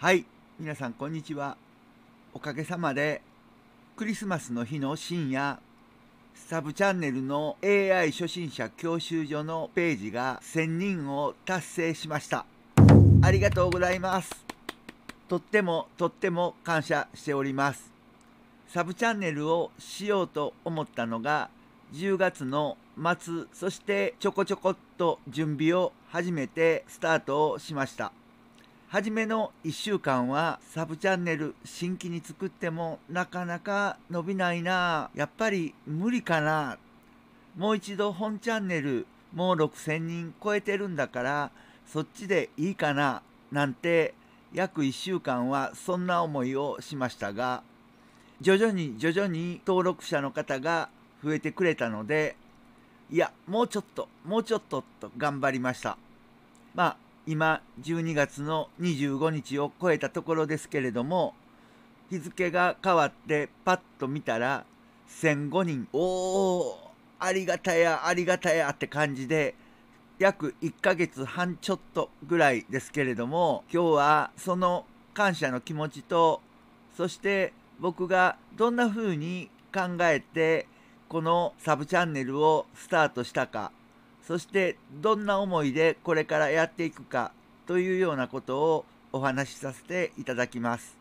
はい皆さんこんにちはおかげさまでクリスマスの日の深夜サブチャンネルの AI 初心者教習所のページが1000人を達成しましたありがとうございますとってもとっても感謝しておりますサブチャンネルをしようと思ったのが10月の末そしてちょこちょこっと準備を始めてスタートをしました初めの1週間はサブチャンネル新規に作ってもなかなか伸びないなやっぱり無理かなもう一度本チャンネルもう6,000人超えてるんだからそっちでいいかななんて約1週間はそんな思いをしましたが徐々に徐々に登録者の方が増えてくれたのでいやもうちょっともうちょっとと頑張りましたまあ今12月の25日を超えたところですけれども日付が変わってパッと見たら1005人おおありがたやありがたやって感じで約1ヶ月半ちょっとぐらいですけれども今日はその感謝の気持ちとそして僕がどんな風に考えてこのサブチャンネルをスタートしたかそしてどんな思いでこれからやっていくかというようなことをお話しさせていただきます。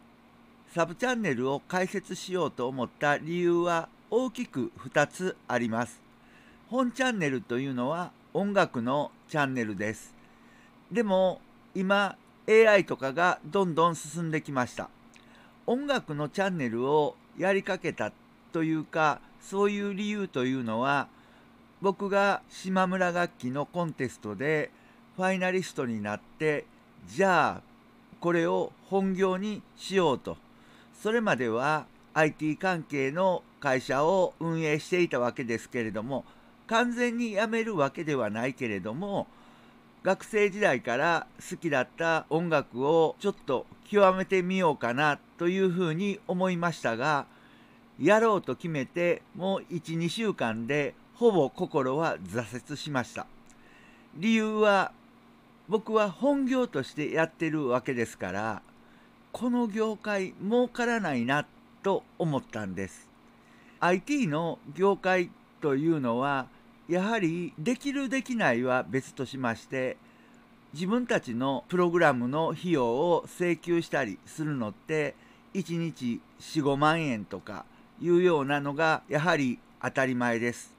サブチャンネルを開設しようと思った理由は大きく2つあります。本チャンネルというのは音楽のチャンネルです。でも今 AI とかがどんどん進んできました。音楽のチャンネルをやりかけたというかそういう理由というのは僕が島村楽器のコンテストでファイナリストになってじゃあこれを本業にしようとそれまでは IT 関係の会社を運営していたわけですけれども完全に辞めるわけではないけれども学生時代から好きだった音楽をちょっと極めてみようかなというふうに思いましたがやろうと決めてもう12週間でほぼ心は挫折しました理由は僕は本業としてやってるわけですからこの業界儲からないなと思ったんです IT の業界というのはやはりできるできないは別としまして自分たちのプログラムの費用を請求したりするのって1日45万円とかいうようなのがやはり当たり前です。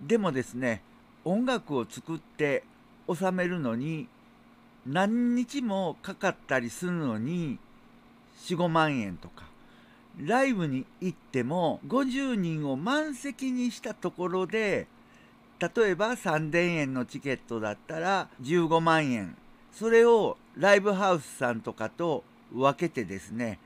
でもですね音楽を作って収めるのに何日もかかったりするのに45万円とかライブに行っても50人を満席にしたところで例えば3,000円のチケットだったら15万円それをライブハウスさんとかと分けてですね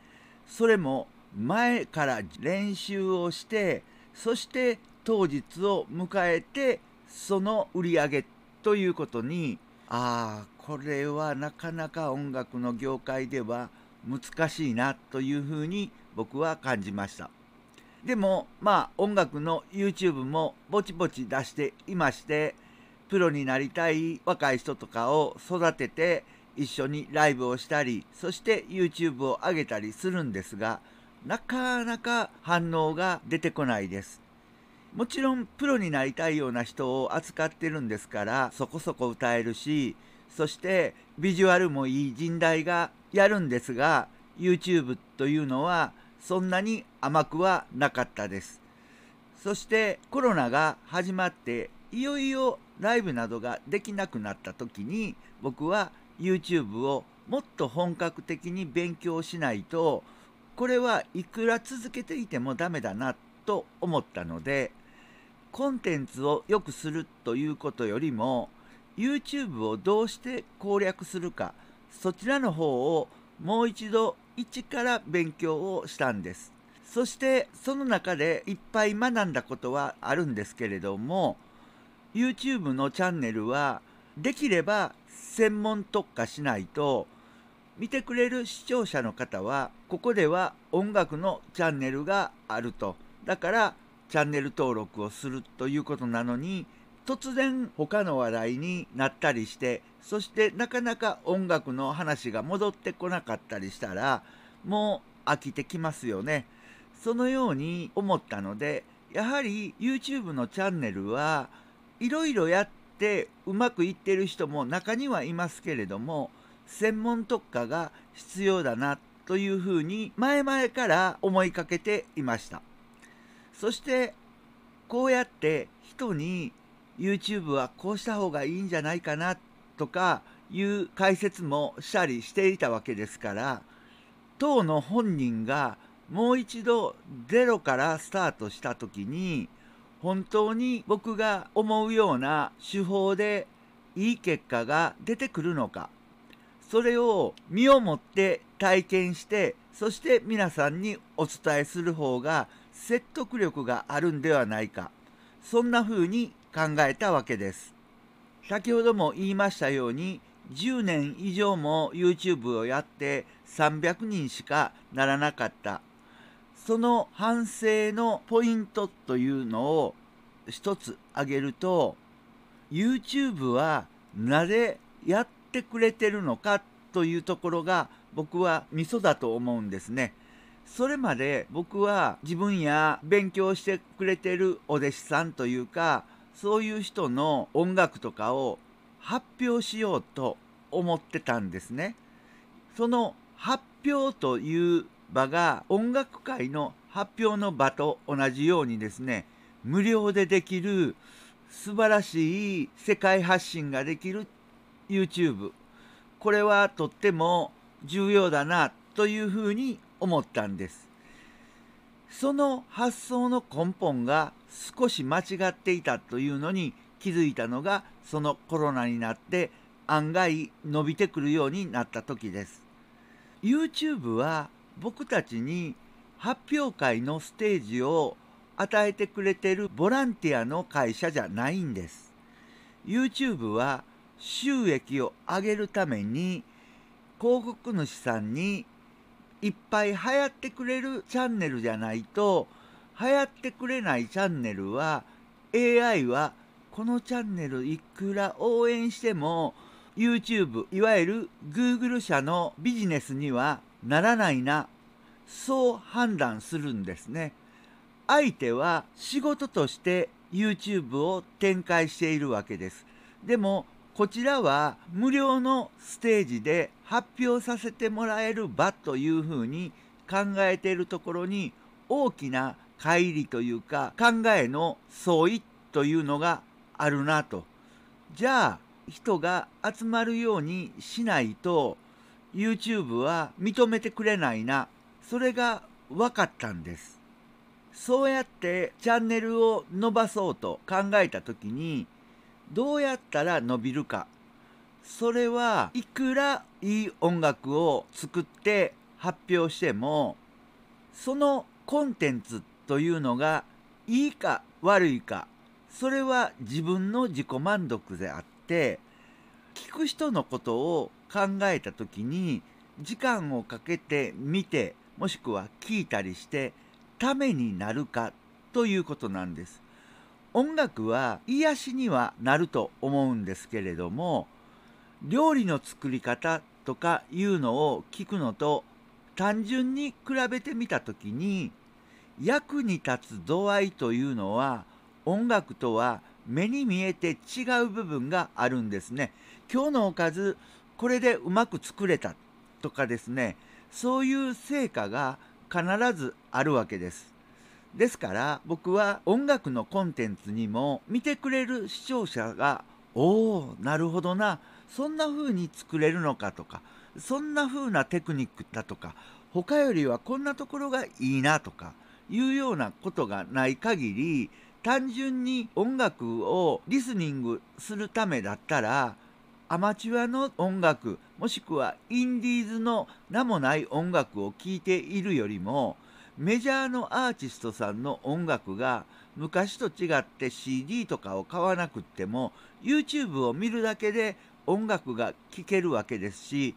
それも前から練習をしてそして当日を迎えてその売り上げということにああこれはなかなか音楽の業界では難しいなというふうに僕は感じましたでもまあ音楽の YouTube もぼちぼち出していましてプロになりたい若い人とかを育てて一緒にライブをしたりそして YouTube を上げたりするんですがなかなか反応が出てこないですもちろんプロになりたいような人を扱ってるんですからそこそこ歌えるしそしてビジュアルもいい人材がやるんですが YouTube というのはそんなに甘くはなかったですそしてコロナが始まっていよいよライブなどができなくなった時に僕は YouTube をもっと本格的に勉強しないとこれはいくら続けていてもダメだなと思ったのでコンテンツを良くするということよりも YouTube をどうして攻略するかそちらの方をもう一度一から勉強をしたんですそしてその中でいっぱい学んだことはあるんですけれども YouTube のチャンネルはできれば専門特化しないと見てくれる視聴者の方はここでは音楽のチャンネルがあるとだからチャンネル登録をするということなのに突然他の話題になったりしてそしてなかなか音楽の話が戻ってこなかったりしたらもう飽きてきますよね。そのように思ったのでやはり YouTube のチャンネルはいろいろやってうまくいってる人も中にはいますけれども専門特化が必要だなというふうに前々から思いかけていました。そしてこうやって人に YouTube はこうした方がいいんじゃないかなとかいう解説もしたりしていたわけですから当の本人がもう一度ゼロからスタートした時に本当に僕が思うような手法でいい結果が出てくるのかそれを身をもって体験してそして皆さんにお伝えする方が説得力があるんではないかそんな風に考えたわけです先ほども言いましたように10年以上も YouTube をやって300人しかならなかったその反省のポイントというのを一つ挙げると YouTube はなぜやってくれてるのかというところが僕はミソだと思うんですね。それまで僕は自分や勉強してくれてるお弟子さんというかそういう人の音楽とかを発表しようと思ってたんですね。その発表という場が音楽界の発表の場と同じようにですね無料でできる素晴らしい世界発信ができる YouTube これはとっても重要だなというふうに思ったんですその発想の根本が少し間違っていたというのに気づいたのがそのコロナになって案外伸びてくるようになった時です YouTube は僕たちに発表会のステージを与えてくれてるボランティアの会社じゃないんです YouTube は収益を上げるために広告主さんにいっぱい流行ってくれるチャンネルじゃないと流行ってくれないチャンネルは AI はこのチャンネルいくら応援しても YouTube いわゆる Google 社のビジネスにはならないなそう判断するんですね相手は仕事として YouTube を展開しているわけですでもこちらは無料のステージで発表させてもらえる場というふうに考えているところに大きな乖離というか考えの相違というのがあるなと。じゃあ人が集まるようにしないと YouTube は認めてくれないな。それが分かったんです。そうやってチャンネルを伸ばそうと考えた時にどうやったら伸びるかそれはいくらいい音楽を作って発表してもそのコンテンツというのがいいか悪いかそれは自分の自己満足であって聞く人のことを考えた時に時間をかけて見てもしくは聞いたりしてためになるかということなんです。音楽は癒しにはなると思うんですけれども料理の作り方とかいうのを聞くのと単純に比べてみた時に役に立つ度合いというのは音楽とは目に見えて違う部分があるんですね。今日のおかずこれでうまく作れたとかですねそういう成果が必ずあるわけです。ですから僕は音楽のコンテンツにも見てくれる視聴者がおおなるほどなそんな風に作れるのかとかそんな風なテクニックだとか他よりはこんなところがいいなとかいうようなことがない限り単純に音楽をリスニングするためだったらアマチュアの音楽もしくはインディーズの名もない音楽を聴いているよりもメジャーのアーティストさんの音楽が昔と違って CD とかを買わなくっても YouTube を見るだけで音楽が聴けるわけですし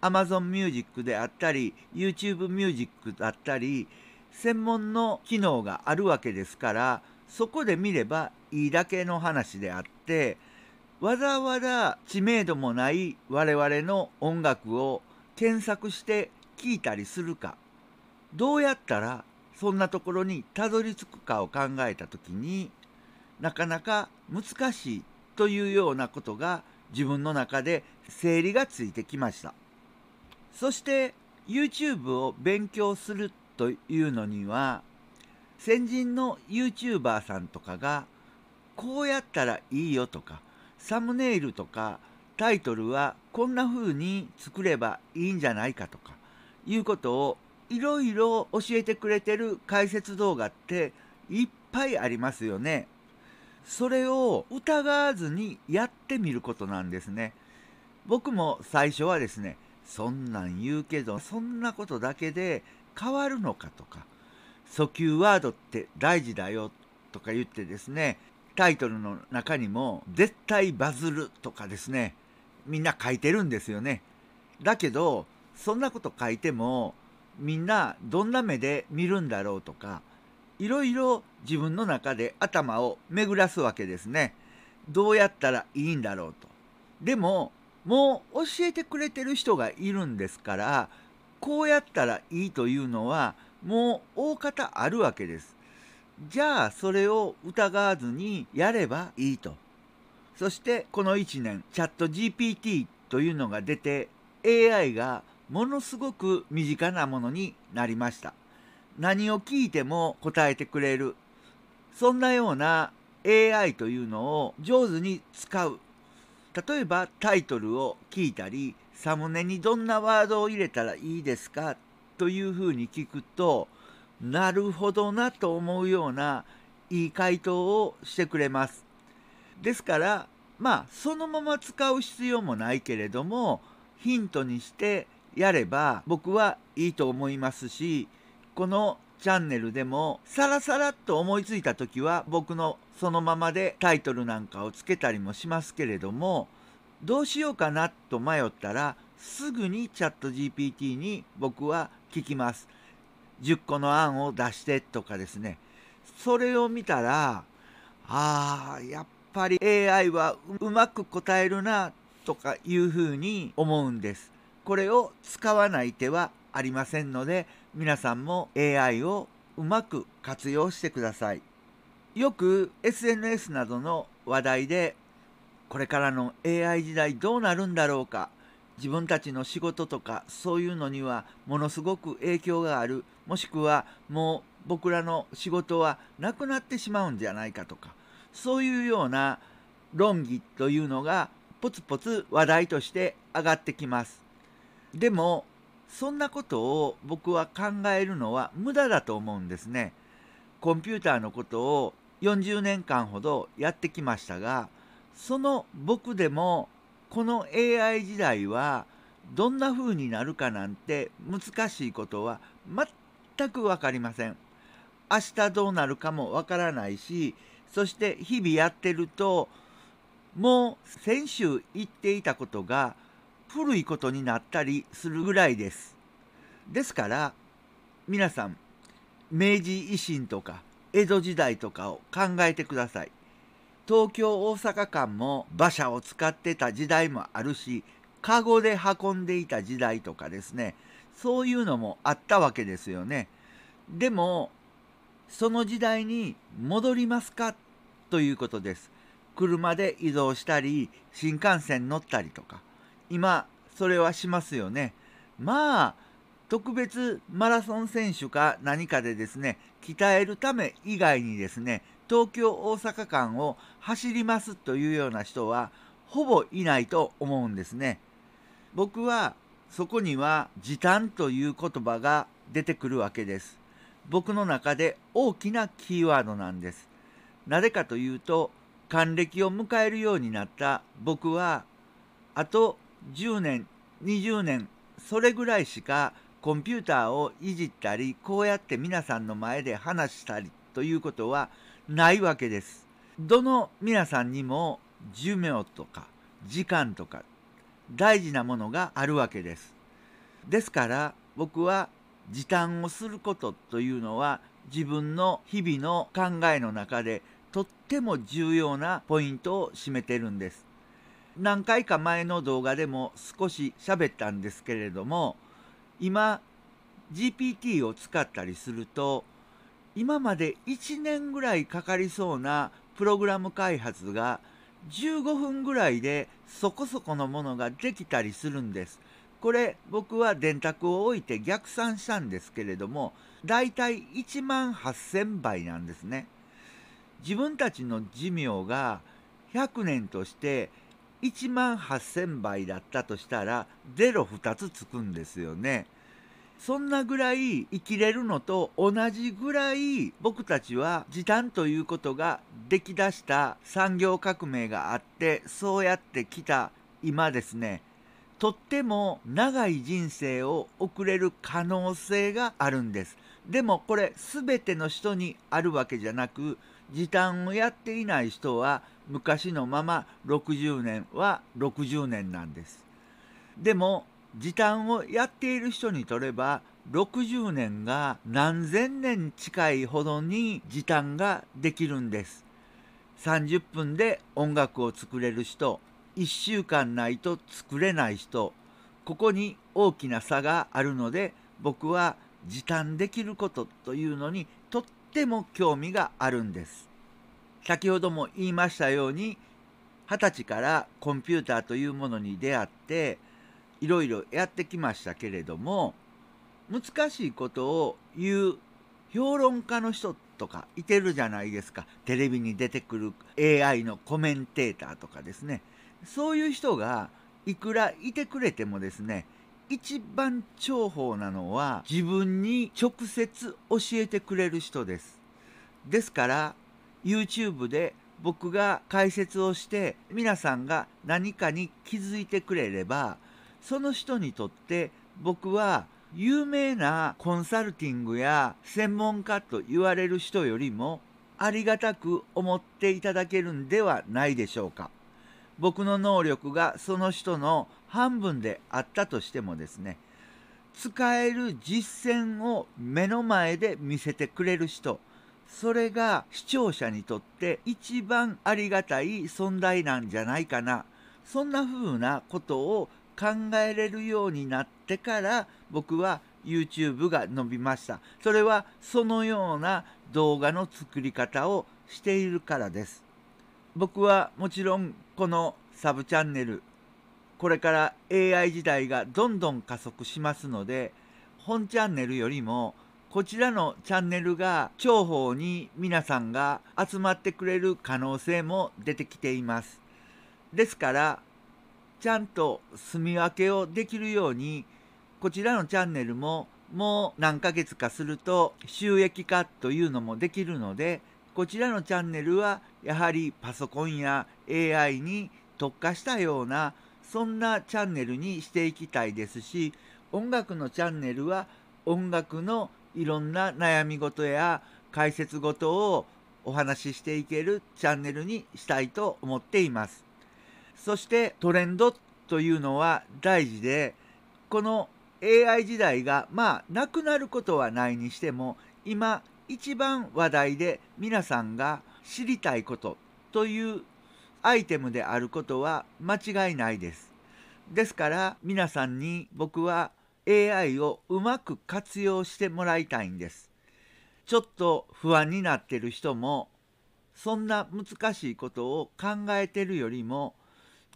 Amazon Music であったり YouTube Music だったり専門の機能があるわけですからそこで見ればいいだけの話であってわざわざ知名度もない我々の音楽を検索して聴いたりするかどうやったらそんなところにたどり着くかを考えた時になかなか難しいというようなことが自分の中で整理がついてきましたそして YouTube を勉強するというのには先人の YouTuber さんとかがこうやったらいいよとかサムネイルとかタイトルはこんな風に作ればいいんじゃないかとかいうことをいろいろ教えてくれてる解説動画っていっぱいありますよね。それを疑わずにやってみることなんですね僕も最初はですねそんなん言うけどそんなことだけで変わるのかとか訴求ワードって大事だよとか言ってですねタイトルの中にも「絶対バズる」とかですねみんな書いてるんですよね。だけどそんなこと書いてもみんなどんな目で見るんだろうとかいろいろ自分の中で頭を巡らすわけですね。どうやったらいいんだろうと。でももう教えてくれてる人がいるんですからこうやったらいいというのはもう大方あるわけです。じゃあそれを疑わずにやればいいと。そしてこの1年チャット GPT というのが出て AI がものすごく身近なものになりました。何を聞いても答えてくれるそんなような AI というのを上手に使う例えばタイトルを聞いたりサムネにどんなワードを入れたらいいですかというふうに聞くとなるほどなと思うようないい回答をしてくれます。ですからまあそのまま使う必要もないけれどもヒントにしてやれば僕はいいと思いますしこのチャンネルでもさらさらっと思いついた時は僕のそのままでタイトルなんかをつけたりもしますけれどもどうしようかなと迷ったらすぐにチャット GPT に僕は聞きます。10個の案を出してとかですね。それを見たら、ああ、やっぱり AI はうまく答えるなとかいうふうに思うんです。これを使わない手はありませんので、皆さんも AI をうまく活用してください。よく SNS などの話題でこれからの AI 時代どうなるんだろうか自分たちの仕事とかそういうのにはものすごく影響があるもしくはもう僕らの仕事はなくなってしまうんじゃないかとかそういうような論議というのがポツポツ話題として上がってきます。でもそんなことを僕は考えるのは無駄だと思うんですね。コンピューターのことを40年間ほどやってきましたがその僕でもこの AI 時代はどんな風になるかなんて難しいことは全く分かりません。明日どうなるかも分からないしそして日々やってるともう先週言っていたことが古いことになったりするぐらいです。ですから皆さん明治維新とか江戸時代とかを考えてください。東京大阪間も馬車を使ってた時代もあるし籠で運んでいた時代とかですねそういうのもあったわけですよね。でもその時代に戻りますかということです。車で移動したり新幹線乗ったりとか今それはしますよね。まあ特別マラソン選手か何かでですね鍛えるため以外にですね東京大阪間を走りますというような人はほぼいないと思うんですね。僕はそこには時短という言葉が出てくるわけです。僕の中で大きなキーワードなんです。なぜかというと還暦を迎えるようになった僕はあと10年20年それぐらいしかコンピューターをいじったりこうやって皆さんの前で話したりということはないわけです。どの皆さんにも寿命とか時間とか大事なものがあるわけです。ですから僕は時短をすることというのは自分の日々の考えの中でとっても重要なポイントを占めてるんです。何回か前の動画でも少し喋ったんですけれども今 GPT を使ったりすると今まで1年ぐらいかかりそうなプログラム開発が15分ぐらいでそこそこのものができたりするんです。これ僕は電卓を置いて逆算したんですけれどもだいたい1万8,000倍なんですね。自分たちの寿命が100年として1万8,000倍だったとしたら02つつくんですよね。そんなぐらい生きれるのと同じぐらい僕たちは時短ということができだした産業革命があってそうやってきた今ですねとっても長い人生を送れる可能性があるんです。でもこれ全ての人にあるわけじゃなく時短をやっていない人は昔のまま60年は60年なんです。でも時短をやっている人にとれば60年が何千年近いほどに時短ができるんです。30分で音楽を作れる人、1週間ないと作れない人、ここに大きな差があるので僕は時短できることというのにとっても興味があるんです。先ほども言いましたように二十歳からコンピューターというものに出会っていろいろやってきましたけれども難しいことを言う評論家の人とかいてるじゃないですかテレビに出てくる AI のコメンテーターとかですねそういう人がいくらいてくれてもですね一番重宝なのは自分に直接教えてくれる人です。ですから YouTube で僕が解説をして皆さんが何かに気づいてくれればその人にとって僕は有名なコンサルティングや専門家と言われる人よりもありがたく思っていただけるんではないでしょうか。僕の能力がその人の半分であったとしてもですね使える実践を目の前で見せてくれる人それが視聴者にとって一番ありがたい存在なんじゃないかなそんな風なことを考えれるようになってから僕は YouTube が伸びましたそれはそのような動画の作り方をしているからです僕はもちろんこのサブチャンネルこれから AI 時代がどんどん加速しますので本チャンネルよりもこちらのチャンネルが重宝に皆さんが集まってくれる可能性も出てきています。ですからちゃんと住み分けをできるようにこちらのチャンネルももう何ヶ月かすると収益化というのもできるのでこちらのチャンネルはやはりパソコンや AI に特化したようなそんなチャンネルにしていきたいですし音楽のチャンネルは音楽のいろんな悩み事や解説事をお話ししていけるチャンネルにしたいと思っています。そしてトレンドというのは大事でこの AI 時代がまあなくなることはないにしても今一番話題で皆さんが知りたいことというアイテムであることは間違いないです。ですから皆さんに僕は AI をうまく活用してもらいたいんです。ちょっと不安になってる人もそんな難しいことを考えてるよりも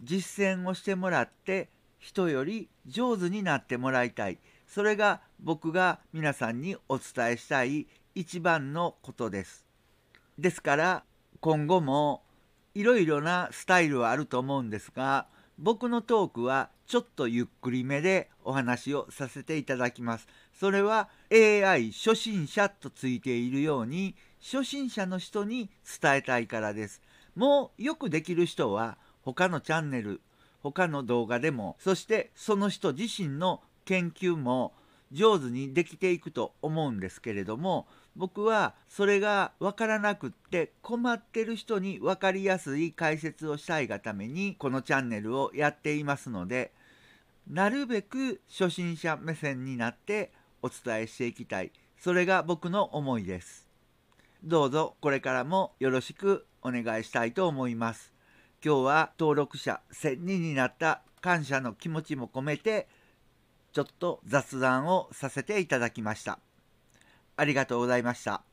実践をしてもらって人より上手になってもらいたいそれが僕が皆さんにお伝えしたい一番のことです。ですから今後もいろいろなスタイルはあると思うんですが僕のトークはちょっとゆっくりめでお話をさせていただきます。それは AI 初心者とついているように初心者の人に伝えたいからです。もうよくできる人は他のチャンネル、他の動画でも、そしてその人自身の研究も上手にできていくと思うんですけれども僕はそれが分からなくって困ってる人に分かりやすい解説をしたいがためにこのチャンネルをやっていますのでなるべく初心者目線になってお伝えしていきたいそれが僕の思いですどうぞこれからもよろしくお願いしたいと思います今日は登録者1000人になった感謝の気持ちも込めてちょっと雑談をさせていただきました。ありがとうございました。